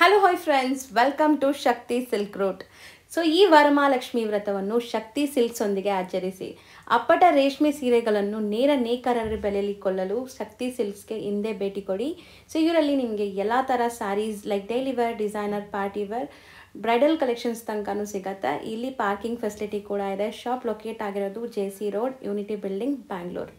hello hi friends welcome to Shakti Silk Route so ಈ ವರಮಹಾಲಕ್ಷ್ಮಿ ವ್ರತವನ್ನು ಶಕ್ತಿ silks ಒಂದಿಗೆ ಆಚರಿಸಿ ಅಪ್ಪಟ ರೇಷ್ಮೆ ಸೀರೆಗಳನ್ನು ನೇರ ನೇಕಾರರ ಬೆಲೆಯಲ್ಲಿ ಕೊಳ್ಳಲು ಶಕ್ತಿ ಸಿಲ್ಕ್ಸ್ಗೆ ಹಿಂದೆ ಭೇಟಿ ಕೊಡಿ ಸೊ ಇವರಲ್ಲಿ ನಿಮಗೆ ಎಲ್ಲ ಥರ saris like daily wear designer party wear bridal collections ತನಕನೂ ಸಿಗತ್ತೆ ಇಲ್ಲಿ ಪಾರ್ಕಿಂಗ್ ಫೆಸಿಲಿಟಿ ಕೂಡ ಇದೆ ಶಾಪ್ ಲೊಕೇಟ್ ಆಗಿರೋದು J C Road Unity Building Bangalore